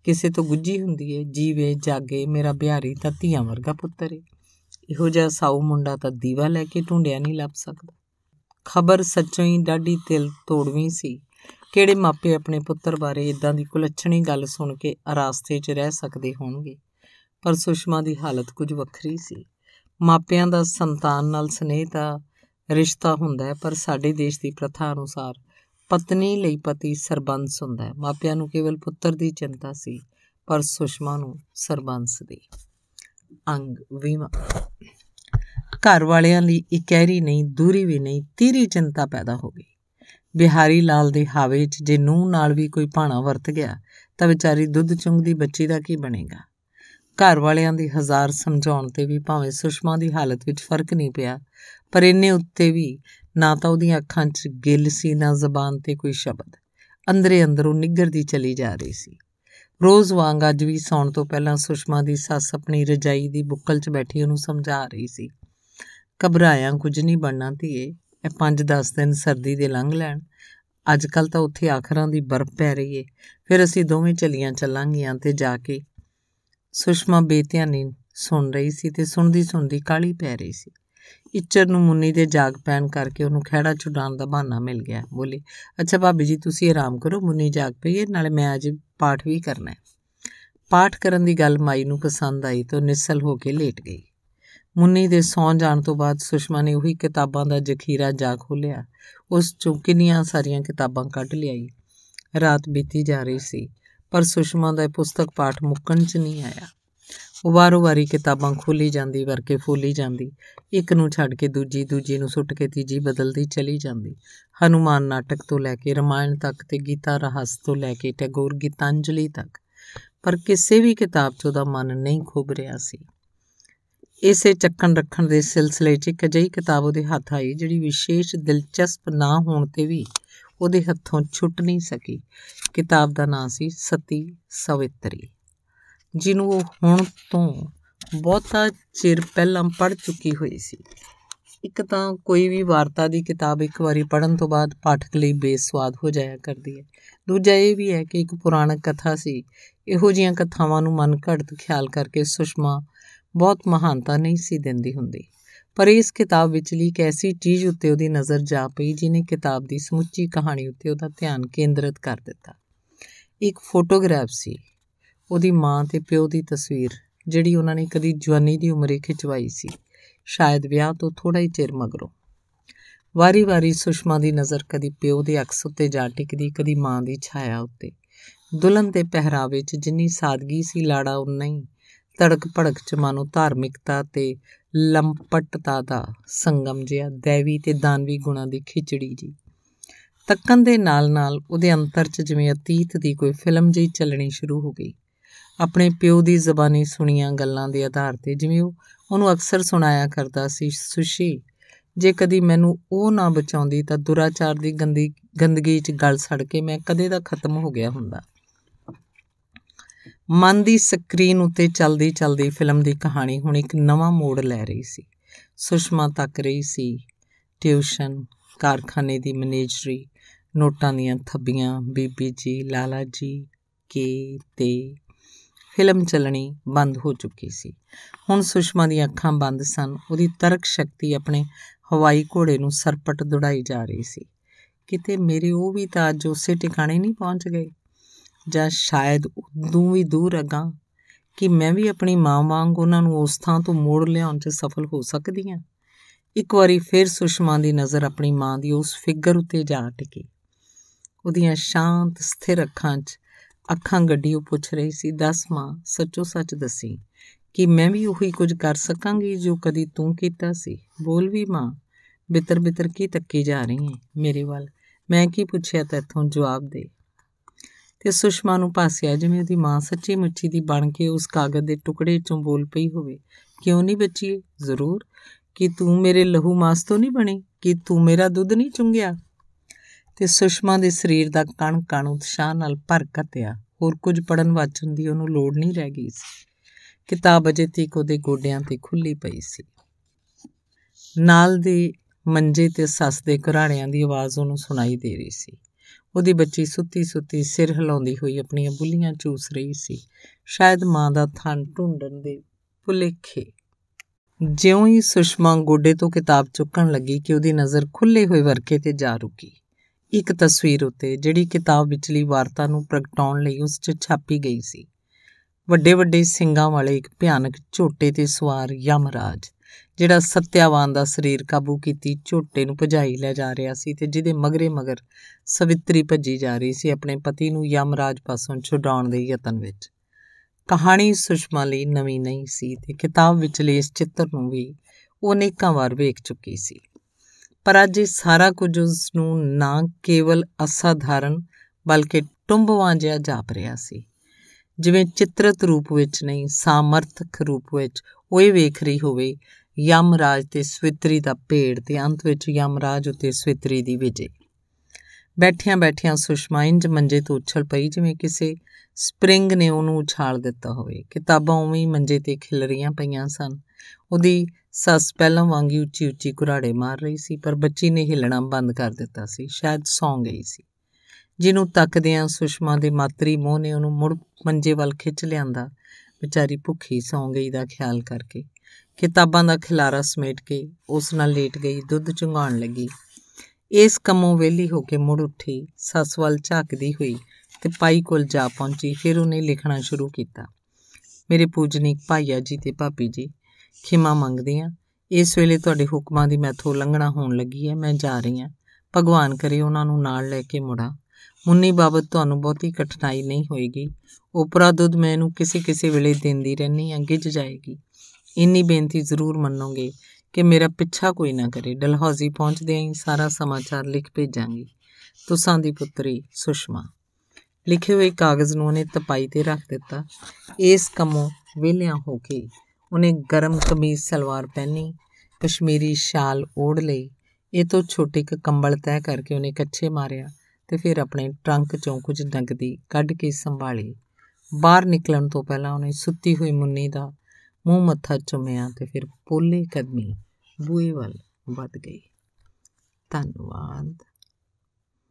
ਕਿਸੇ ਤੋਂ ਗੁੱਜੀ ਹੁੰਦੀ ਹੈ ਜੀਵੇ ਜਾਗੇ ਮੇਰਾ ਬਿਹਾਰੀ ਤਾਂ ਧੀਆਂ ਵਰਗਾ ਪੁੱਤਰ ਏ ਇਹੋ ਜਿਹਾ ਸਾਊ ਮੁੰਡਾ ਤਾਂ ਦੀਵਾ ਲੈ ਕੇ ਢੁੰਡਿਆ ਨਹੀਂ ਲੱਭ ਸਕਦਾ ਖਬਰ ਸੱਚੋ ਹੀ ਡਾਢੀ ਤਿਲ ਤੋੜਵੀਂ ਸੀ ਕਿਹੜੇ ਮਾਪੇ ਆਪਣੇ ਪੁੱਤਰ ਬਾਰੇ ਇਦਾਂ ਦੀ ਕੁਲੱਛਣੀ ਗੱਲ ਸੁਣ ਕੇ ਅਰਾਸਤੇ 'ਚ ਰਹਿ ਸਕਦੇ ਹੋਣਗੇ ਪਰ ਸੁਸ਼ਮਾ ਦੀ ਹਾਲਤ ਕੁਝ ਵੱਖਰੀ ਸੀ ਮਾਪਿਆਂ ਦਾ ਸੰਤਾਨ ਨਾਲ ਸਨੇਹ ਦਾ ਰਿਸ਼ਤਾ ਹੁੰਦਾ ਹੈ ਪਰ ਸਾਡੇ ਦੇਸ਼ ਦੀ ਪ੍ਰਥਾ ਅਨੁਸਾਰ ਪਤਨੀ ਲਈ ਪਤੀ ਸਰਬੰਸ ਹੁੰਦਾ ਹੈ ਮਾਪਿਆਂ ਨੂੰ ਕੇਵਲ ਪੁੱਤਰ ਦੀ ਚਿੰਤਾ ਸੀ ਪਰ ਸੁਸ਼ਮਾ ਨੂੰ ਸਰਬੰਸ ਦੀ ਅੰਗ ਵਿਮਾ ਘਰ ਵਾਲਿਆਂ ਲਈ ਇਕਹਿਰੀ ਨਹੀਂ ਦੂਰੀ ਵੀ ਨਹੀਂ ਤੀਰੀ ਚਿੰਤਾ ਪੈਦਾ ਹੋ ਗਈ ਬਿਹਾਰੀ ਲਾਲ ਦੇ ਹਾਵੇ 'ਚ ਜੇ ਨੂੰ ਨਾਲ ਵੀ ਕੋਈ ਭਾਣਾ ਵਰਤ ਗਿਆ ਤਾਂ ਵਿਚਾਰੀ ਦੁੱਧ ਚੁੰਗਦੀ ਬੱਚੀ ਦਾ ਕੀ ਬਣੇਗਾ ਘਰ ਵਾਲਿਆਂ ਦੀ ਹਜ਼ਾਰ ਸਮਝਾਉਣ ਤੇ ਵੀ ਭਾਵੇਂ ਸੁਸ਼ਮਾ ਦੀ ਹਾਲਤ ਵਿੱਚ ਫਰਕ ਨਹੀਂ ਪਿਆ ਪਰ ਇੰਨੇ ਉੱਤੇ ਵੀ ਨਾ ਤਾਂ ਉਹਦੀਆਂ ਅੱਖਾਂ 'ਚ ਗਿੱਲ ਸੀ ਨਾ ਜ਼ਬਾਨ ਤੇ ਕੋਈ ਸ਼ਬਦ ਅੰਦਰੇ ਅੰਦਰੋਂ ਨਿੱਗਰਦੀ ਚਲੀ ਜਾ ਰਹੀ ਸੀ ਰੋਜ਼ ਵਾਂਗ ਅੱਜ ਵੀ ਸੌਣ ਤੋਂ ਪਹਿਲਾਂ ਸੁਸ਼ਮਾ ਦੀ ਸੱਸ ਆਪਣੀ ਰਜਾਈ ਦੀ ਬੁੱਕਲ 'ਚ ਬੈਠੀ ਉਹਨੂੰ ਸਮਝਾ ਰਹੀ ਸੀ ਘਬਰਾਇਆ ਕੁਝ ਨਹੀਂ ਬਣਨਾ ਧੀਏ ਇਹ 5-10 ਦਿਨ ਸਰਦੀ ਦੇ ਲੰਘ ਲੈਣ ਅੱਜ ਕੱਲ ਤਾਂ ਉੱਥੇ ਆਖਰਾਂ ਦੀ ਬਰਫ਼ ਪੈ ਰਹੀ ਏ ਫਿਰ ਅਸੀਂ ਦੋਵੇਂ ਚਲੀਆਂ ਚੱਲਾਂਗੀਆਂ ਤੇ ਜਾ ਕੇ ਸੁਸ਼ਮਾ ਬੇਤਿਆਨੀ ਸੁਣ ਰਹੀ ਸੀ ਤੇ ਸੁਣਦੀ ਸੁਣਦੀ ਕਾਲੀ ਪੈ ਰਹੀ ਸੀ ਇੱਚਰ ਨੂੰ ਮੁੰਨੀ ਦੇ ਜਾਗ ਪੈਣ ਕਰਕੇ ਉਹਨੂੰ ਖਹਿੜਾ ਛੁਡਾਉਣ ਦਾ ਬਹਾਨਾ ਮਿਲ ਗਿਆ ਬੋਲੀ ਅੱਛਾ ਭਾਬੀ ਜੀ ਤੁਸੀਂ ਆਰਾਮ ਕਰੋ ਮੁੰਨੀ ਜਾਗ ਪਈਏ ਨਾਲੇ ਮੈਂ ਅੱਜ ਪਾਠ ਵੀ ਕਰਨਾ ਹੈ ਪਾਠ ਕਰਨ ਦੀ ਗੱਲ ਮਾਈ ਨੂੰ ਪਸੰਦ ਆਈ ਤਾਂ ਨਿਸਲ ਹੋ ਕੇ ਲੇਟ ਗਈ ਮੁੰਨੀ ਦੇ ਸੌਂ ਜਾਣ ਤੋਂ ਬਾਅਦ ਸੁਸ਼ਮਾ ਨੇ ਉਹੀ ਕਿਤਾਬਾਂ ਦਾ ਜ਼ਖੀਰਾ ਜਾ ਖੋਲਿਆ ਉਸ ਚੋਂ ਕਿੰਨੀਆਂ ਸਾਰੀਆਂ ਕਿਤਾਬਾਂ ਕੱਢ ਲਈਆਂ ਰਾਤ ਬੀਤੀ ਜਾ ਰਹੀ ਸੀ ਪਰ ਸੁਸ਼ਮਾ ਦਾ ਪੁਸਤਕ ਪਾਠ ਮੁੱਕਣ 'ਚ ਨਹੀਂ ਆਇਆ ਉਹ ਵਾਰੋ ਵਾਰੀ ਕਿਤਾਬਾਂ ਖੋਲੀ ਜਾਂਦੀ ਵਰਕੇ ਫੋਲੀ ਜਾਂਦੀ ਇੱਕ ਨੂੰ ਛੱਡ ਕੇ ਦੂਜੀ ਦੂਜੀ ਨੂੰ ਸੁੱਟ ਕੇ ਤੀਜੀ ਬਦਲਦੀ ਚਲੀ ਜਾਂਦੀ ਹਨੂਮਾਨ ਨਾਟਕ ਤੋਂ ਲੈ ਕੇ ਰਮਾਇਣ ਤੱਕ ਤੇ ਗੀਤਾ ਰਹੱਸ ਤੋਂ ਲੈ ਕੇ ਟੈਗੋਰ ਗੀਤਾਂਜਲੀ ਤੱਕ ਪਰ ਕਿਸੇ ਵੀ ਕਿਤਾਬ 'ਚ ਉਹਦਾ ਮਨ ਨਹੀਂ ਖੁੱਭ ਰਿਹਾ ਸੀ ਇਸੇ ਚੱਕਣ ਰੱਖਣ ਦੇ ਸਿਲਸਿਲੇ 'ਚ ਇੱਕ ਅਜਿਹੀ ਕਿਤਾਬ ਉਹਦੇ ਹੱਥ ਆਈ ਜਿਹੜੀ ਵਿਸ਼ੇਸ਼ ਦਿਲਚਸਪ ਨਾ ਹੋਣ ਤੇ ਵੀ ਉਹਦੇ ਹੱਥੋਂ ਛੁੱਟ ਨਹੀਂ ਸਕੀ ਕਿਤਾਬ ਦਾ ਨਾਂ ਸੀ ਸਤੀ ਸਵਿਤਰੀ ਜਿਹਨੂੰ ਉਹ ਹੁਣ ਤੋਂ ਬਹੁਤਾ ਚਿਰ ਪਹਿਲਾਂ ਪੜ ਚੁੱਕੀ ਹੋਈ ਸੀ ਇੱਕ ਤਾਂ ਕੋਈ ਵੀ ਵਾਰਤਾ ਦੀ ਕਿਤਾਬ ਇੱਕ ਵਾਰੀ ਪੜਨ ਤੋਂ ਬਾਅਦ ਪਾਠਕ ਲਈ ਬੇਸਵਾਦ ਹੋ ਜਾਇਆ ਕਰਦੀ ਹੈ ਦੂਜਾ ਇਹ ਵੀ ਹੈ ਕਿ ਇੱਕ ਪੁਰਾਣਕ ਕਥਾ ਸੀ ਇਹੋ ਜੀਆਂ ਕਥਾਵਾਂ ਨੂੰ ਮਨ ਘੜਤ ਖਿਆਲ ਕਰਕੇ ਸੁਸ਼ਮਾ ਬਹੁਤ ਮਹਾਨਤਾ ਨਹੀਂ ਸੀ ਦਿੰਦੀ ਹੁੰਦੀ ਪਰ ਇਸ ਕਿਤਾਬ ਵਿੱਚ ਇੱਕ ਐਸੀ ਚੀਜ਼ ਉੱਤੇ ਉਹਦੀ ਨਜ਼ਰ ਜਾ ਪਈ ਜਿਨੇ ਕਿਤਾਬ ਦੀ ਸਮੁੱਚੀ ਕਹਾਣੀ ਉੱਤੇ ਉਹਦਾ ਧਿਆਨ ਕੇਂਦਰਿਤ ਕਰ ਦਿੱਤਾ ਇੱਕ ਫੋਟੋਗ੍ਰਾਫ ਸੀ ਉਹਦੀ ਮਾਂ ਤੇ ਪਿਓ ਦੀ ਤਸਵੀਰ ਜਿਹੜੀ ਉਹਨਾਂ ਨੇ ਕਦੀ ਜਵਾਨੀ ਦੀ ਉਮਰੇ ਖਿਚਵਾਈ ਸੀ ਸ਼ਾਇਦ ਵਿਆਹ ਤੋਂ ਥੋੜਾ ਹੀ ਚਿਰ ਮਗਰੋਂ ਵਾਰੀ-ਵਾਰੀ ਸੁਸ਼ਮਾ ਦੀ ਨਜ਼ਰ ਕਦੀ ਪਿਓ ਦੇ ਅਕਸ ਉੱਤੇ ਜਾ ਟਿਕਦੀ ਕਦੀ ਮਾਂ ਦੀ ਛਾਇਆ ਉੱਤੇ ਦੁਲਹਨ ਦੇ ਪਹਿਰਾਵੇ 'ਚ ਜਿੰਨੀ ਸਾਦਗੀ ਸੀ ਲਾੜਾ ਉਨਾਂ ਹੀ ਤੜਕ ਭੜਕ 'ਚ ਮਾਨੋ ਧਾਰਮਿਕਤਾ ਤੇ ਲੰਪਟਤਾ ਦਾ ਸੰਗਮ ਜਿਹਾ ਦੇਵੀ ਤੇ ਦਾਨਵੀ ਗੁਣਾ ਦੀ ਖਿਚੜੀ ਜੀ ਤੱਕਣ ਦੇ ਨਾਲ-ਨਾਲ ਉਹਦੇ ਅੰਤਰ 'ਚ ਜਿਵੇਂ ਅਤੀਤ ਦੀ ਕੋਈ ਫਿਲਮ ਜਿਹੀ ਚੱਲਣੀ ਸ਼ੁਰੂ ਹੋ ਗਈ ਆਪਣੇ ਪਿਓ ਦੀ ਜ਼ਬਾਨੀ ਸੁਣੀਆਂ ਗੱਲਾਂ ਦੇ ਆਧਾਰ ਤੇ ਜਿਵੇਂ ਉਹ ਉਹਨੂੰ ਅਕਸਰ ਸੁਣਾਇਆ ਕਰਦਾ ਸੀ ਸੁਸ਼ੀ ਜੇ ਕਦੀ ਮੈਨੂੰ ਉਹ ਨਾ ਬਚਾਉਂਦੀ ਤਾਂ ਦੁਰਾਚਾਰ ਦੀ ਗੰਦੀ ਗੰਦਗੀ 'ਚ ਗਲ ਸੜ ਕੇ ਮੈਂ ਕਦੇ ਦਾ ਖਤਮ ਹੋ ਗਿਆ ਹੁੰਦਾ ਮਨ ਦੀ ਸਕਰੀਨ ਉੱਤੇ ਚੱਲਦੀ ਚੱਲਦੀ ਫਿਲਮ ਦੀ ਕਹਾਣੀ ਹੁਣ ਇੱਕ ਨਵਾਂ ਮੋੜ ਲੈ ਰਹੀ ਸੀ ਸੁਸ਼ਮਾ ਤੱਕ ਰਹੀ ਸੀ ਟਿਊਸ਼ਨ ਕਾਰਖਾਨੇ ਦੀ ਮੈਨੇਜਰੀ ਨੋਟਾਂ ਦੀਆਂ ਥੱਬੀਆਂ ਬੀਬੀ ਜੀ ਲਾਲਾ ਜੀ ਕੇ ਤੇ ਫਿਲਮ ਚੱਲਣੀ ਬੰਦ ਹੋ ਚੁੱਕੀ ਸੀ ਹੁਣ ਸੁਸ਼ਮਾ ਦੀਆਂ ਅੱਖਾਂ ਬੰਦ ਸਨ ਉਹਦੀ ਤਰਕ ਸ਼ਕਤੀ ਆਪਣੇ ਹਵਾਈ ਘੋੜੇ ਨੂੰ ਸਰਪਟ ਦੁੜਾਈ ਜਾ ਰਹੀ ਸੀ ਕਿਤੇ ਮੇਰੇ ਉਹ ਵੀ ਤਾਂ ਅੱਜ ਉਸੇ ਟਿਕਾਣੇ ਨਹੀਂ ਪਹੁੰਚ ਗਏ ਜਾਂ ਸ਼ਾਇਦ ਉਦੋਂ ਵੀ ਦੂਰ ਅਗਾ ਕਿ ਮੈਂ ਵੀ ਆਪਣੀ ਮਾਂ ਵਾਂਗ ਉਹਨਾਂ ਨੂੰ ਉਸ ਥਾਂ ਤੋਂ ਮੋੜ ਲਿਆਉਣ 'ਚ ਸਫਲ ਹੋ ਸਕਦੀ ਹਾਂ ਇੱਕ ਵਾਰੀ ਫਿਰ ਸੁਸ਼ਮਾ ਦੀ ਨਜ਼ਰ ਆਪਣੀ ਮਾਂ ਦੀ ਉਸ ਫਿਗਰ ਉੱਤੇ ਜਾ ਟਿਕੀ ਉਹਦੀਆਂ ਸ਼ਾਂਤ ਸਥਿਰ ਅੱਖਾਂ 'ਚ ਅੱਖਾਂ ਗੱਡੀ ਉਹ ਪੁੱਛ ਰਹੀ ਸੀ ਦੱਸ ਮਾਂ ਸੱਚੋ ਸੱਚ ਦੱਸੀ ਕਿ ਮੈਂ ਵੀ ਉਹੀ ਕੁਝ ਕਰ ਸਕਾਂਗੀ ਜੋ ਕਦੀ ਤੂੰ ਕੀਤਾ ਸੀ ਬੋਲ ਵੀ ਮਾਂ ਬਿੱਤਰ ਬਿੱਤਰ ਕੀ ਤੱਕੀ ਜਾ ਰਹੀ ਹੈ ਮੇਰੇ ਵੱਲ ਮੈਂ ਕੀ ਪੁੱਛਿਆ ਤੈਥੋਂ ਜਵਾਬ ਦੇ ਤੇ ਸੁਸ਼ਮਾ ਨੂੰ ਪਾਸਿਆ ਜਿਵੇਂ ਉਹਦੀ ਮਾਂ ਸੱਚੀ ਮੁੱਚੀ ਦੀ ਬਣ ਕੇ ਉਸ ਕਾਗਜ਼ ਦੇ ਟੁਕੜੇ ਚੋਂ ਬੋਲ ਪਈ ਹੋਵੇ ਕਿਉਂ ਨਹੀਂ ਬੱਚੀ ਜ਼ਰੂਰ ਕਿ ਤੂੰ ਮੇਰੇ ਲਹੂ ਮਾਸ ਤੋਂ ਨਹੀਂ ਬਣੀ ਕਿ ਤੂੰ ਮੇਰਾ ਦੁੱਧ ਨਹੀਂ ਚੁੰਗਿਆ ਤੇ ਸੁਸ਼ਮਾ ਦੇ ਸਰੀਰ ਦਾ ਕਣ ਕਣ ਉਤਸ਼ਾਹ ਨਾਲ ਭਰ ਘਤਿਆ ਹੋਰ ਕੁਝ ਪੜਨ ਵਾਚਣ ਦੀ ਉਹਨੂੰ ਲੋੜ ਨਹੀਂ ਰਹਿ ਗਈ ਸੀ ਕਿਤਾਬ ਅਜੇ ਤੀਕ ਉਹਦੇ ਗੋਡਿਆਂ ਤੇ ਖੁੱਲੀ ਪਈ ਸੀ ਨਾਲ ਦੇ ਮੰਜੇ ਤੇ ਸੱਸ ਦੇ ਘਰਾਣਿਆਂ ਦੀ ਆਵਾਜ਼ ਉਹਨੂੰ ਸੁਣਾਈ ਦੇ ਰਹੀ ਸੀ ਉਹਦੀ ਬੱਚੀ ਸੁੱਤੀ ਸੁੱਤੀ ਸਿਰ ਹਿਲਾਉਂਦੀ ਹੋਈ ਆਪਣੀਆਂ ਬੁੱਲੀਆਂ ਚੂਸ ਰਹੀ ਸੀ ਸ਼ਾਇਦ ਮਾਂ ਦਾ ਥਣ ਢੂੰਡਣ ਦੇ ਭੁਲੇਖੇ ਜਿਉਂ ਹੀ ਸੁਸ਼ਮਾ ਗੋਡੇ ਤੋਂ ਕਿਤਾਬ ਚੁੱਕਣ ਲੱਗੀ ਕਿ ਉਹਦੀ ਨਜ਼ਰ ਖੁੱਲੇ ਹੋਏ ਵਰਕੇ ਤੇ ਜਾ ਰੁਕੀ ਇੱਕ ਤਸਵੀਰ ਉੱਤੇ ਜਿਹੜੀ ਕਿਤਾਬ ਵਿਚਲੀ ਵਾਰਤਾ ਨੂੰ ਪ੍ਰਗਟਾਉਣ ਲਈ ਉਸ 'ਚ ਛਾਪੀ ਗਈ ਸੀ ਵੱਡੇ ਵੱਡੇ ਸਿੰਘਾਂ ਵਾਲੇ ਇੱਕ ਭਿਆਨਕ ਝੋਟੇ ਤੇ ਸਵਾਰ ਯਮਰਾਜ ਜਿਹੜਾ ਸਤਿਆਵਾਨ ਦਾ ਸਰੀਰ ਕਾਬੂ ਕੀਤੀ ਝੋਟੇ ਨੂੰ ਭਜਾਈ ਲੈ ਜਾ ਰਿਹਾ ਸੀ ਤੇ ਜਿਹਦੇ ਮਗਰੇ ਮਗਰ ਸਵਿਤਰੀ ਭੱਜੀ ਜਾ ਰਹੀ ਸੀ ਆਪਣੇ ਪਤੀ ਨੂੰ ਯਮਰਾਜ ਪਾਸੋਂ ਛੁਡਾਉਣ ਦੇ ਯਤਨ ਵਿੱਚ ਕਹਾਣੀ ਸੁਸ਼ਮਾ ਲਈ ਨਵੀਂ ਨਹੀਂ ਸੀ ਤੇ ਕਿਤਾਬ ਵਿਚਲੇ ਇਸ ਚਿੱਤਰ ਨੂੰ ਵੀ ਉਹ ਅਨੇਕਾਂ ਵਾਰ ਵੇਖ ਚੁੱਕੀ ਸੀ ਪਰ ਅੱਜ ਇਹ ਸਾਰਾ ਕੁਝ ਉਸ ਨੂੰ ਨਾ ਕੇਵਲ ਅਸਾਧਾਰਨ ਬਲਕਿ ਟੁੰਬਵਾਂ ਜਿਹਾ ਜਾਪ ਰਿਹਾ ਸੀ ਜਿਵੇਂ ਚਿੱਤਰਤ ਰੂਪ ਵਿੱਚ ਨਹੀਂ ਸਾਮਰਥਕ ਰੂਪ ਵਿੱਚ ਉਹ ਇਹ ਵੇਖ ਰਹੀ ਹੋਵੇ ਯਮਰਾਜ ਤੇ ਸਵਿਤਰੀ ਦਾ ਭੇੜ ਤੇ ਅੰਤ ਵਿੱਚ ਯਮਰਾਜ ਉਤੇ ਸਵਿਤਰੀ ਦੀ ਵਿਜੇ ਬੈਠਿਆਂ ਬੈਠਿਆਂ ਸੁਸ਼ਮਾ ਇੰਜ ਮੰਜੇ ਤੋਂ ਉੱਛਲ ਪਈ ਜਿਵੇਂ ਕਿਸੇ ਸਪ੍ਰਿੰਗ ਨੇ ਉਹਨੂੰ ਉਛਾਲ ਦਿੱਤਾ ਹੋਵੇ ਕਿਤਾਬਾਂ ਉਵੇਂ ਹੀ ਮੰਜੇ ਤੇ ਖਿਲਰੀਆਂ ਪਈਆਂ ਸਨ ਉਹਦੀ ਸੱਸ ਪਹਿਲਾਂ ਵਾਂਗੀ ਉੱਚੀ-ਉੱਚੀ ਘੁਰਾੜੇ ਮਾਰ ਰਹੀ ਸੀ ਪਰ ਬੱਚੀ ਨੇ ਹਿੱਲਣਾ ਬੰਦ ਕਰ ਦਿੱਤਾ ਸੀ ਸ਼ਾਇਦ ਸੌਂ ਗਈ ਸੀ ਜਿਹਨੂੰ ਤੱਕਦਿਆਂ ਸੁਸ਼ਮਾ ਦੇ ਮਾਤਰੀ ਮੋਹ ਨੇ ਉਹਨੂੰ ਮੁੜ ਮੰਜੇ ਵੱਲ ਖਿੱਚ ਲਿਆਂਦਾ ਵਿਚਾਰੀ ਭੁੱਖੀ ਸੌਂ ਗਈ ਦਾ ਖਿਆਲ ਕਰਕੇ ਕਿਤਾਬਾਂ ਦਾ ਖਿਲਾਰਾ ਸਮੇਟ ਕੇ ਉਸ ਨਾਲ ਲੇਟ ਗਈ ਦੁੱਧ ਚੁੰਘਾਣ ਲੱਗੀ ਇਸ ਕੰਮੋਂ ਵਿਹਲੀ ਹੋ ਕੇ ਮੁੜ ਉੱਠੀ ਸੱਸ ਵੱਲ ਝਾਕਦੀ ਹੋਈ ਤੇ ਪਾਈ ਕੋਲ ਜਾ ਪਹੁੰਚੀ ਫਿਰ ਉਹਨੇ ਲਿਖਣਾ ਸ਼ੁਰੂ ਕੀਤਾ ਮੇਰੇ ਪੂਜਨੀਕ ਭਾਈਆ ਜੀ ਤੇ ਭਾਪੀ ਜੀ ਖਿਮਾ ਮੰਗਦੀ ਆ ਇਸ ਵੇਲੇ ਤੁਹਾਡੇ ਹੁਕਮਾਂ ਦੀ ਮੈਥੋਂ ਲੰਘਣਾ ਹੋਣ ਲੱਗੀ ਹੈ ਮੈਂ ਜਾ ਰਹੀ ਆ ਭਗਵਾਨ ਕਰੇ ਉਹਨਾਂ ਨੂੰ ਨਾਲ ਲੈ ਕੇ ਮੁੜਾ ਮੁੰਨੀ ਬਾਬਤ ਤੁਹਾਨੂੰ ਬਹੁਤੀ ਕਠਿਨਾਈ ਨਹੀਂ ਹੋਏਗੀ ਉਪਰਾ ਦੁੱਧ ਮੈਂ ਇਹਨੂੰ ਕਿਸੇ ਕਿਸੇ ਵੇਲੇ ਦਿੰਦੀ ਰਹਿਣੀ ਆ ਗਿੱਜ ਜਾਏਗੀ ਇੰਨੀ ਬੇਨਤੀ ਜ਼ਰੂਰ ਮੰਨੋਗੇ ਕਿ ਮੇਰਾ ਪਿੱਛਾ ਕੋਈ ਨਾ ਕਰੇ ਡਲਹੌਜ਼ੀ ਪਹੁੰਚਦੇ ਹੀ ਸਾਰਾ ਸਮਾਚਾਰ ਲਿਖ ਭੇਜਾਂਗੀ ਤੁਸਾਂ ਦੀ ਪੁੱਤਰੀ ਸੁਸ਼ਮਾ ਲਿਖੇ ਹੋਏ ਕਾਗਜ਼ ਨੂੰ ਉਹਨੇ ਤਪਾਈ ਤੇ ਰੱਖ ਦਿੱਤਾ ਇਸ ਕੰਮੋਂ ਵਿਲਿਆ ਹੋ ਕੇ ਉਹਨੇ ਗਰਮ ਕਮੀਜ਼ ਸਲਵਾਰ ਪਹਿਨੀ ਕਸ਼ਮੀਰੀ ਸ਼ਾਲ ਓੜ ਲਈ ਇਹ ਤੋਂ ਛੋਟੇ ਇੱਕ ਕੰਬਲ ਤੈਅ ਕਰਕੇ ਉਹਨੇ ਕੱਛੇ ਮਾਰਿਆ ਤੇ ਫਿਰ ਆਪਣੇ ਟਰੰਕ ਚੋਂ ਕੁਝ ਨਗਦੀ ਕੱਢ ਕੇ ਸੰਭਾਲੀ ਬਾਹਰ ਨਿਕਲਣ ਤੋਂ ਪਹਿਲਾਂ ਉਹਨੇ ਸੁੱਤੀ ਹੋਈ ਮੁੰਨੀ ਦਾ ਮੂੰਹ ਮੱਥਾ ਚੁੰਮਿਆ ਤੇ ਫਿਰ ਪੋਲੇ ਕਦਮੀ ਬੂਏ ਵੱਲ ਵੱਧ ਗਈ ਧੰਨਵਾਦ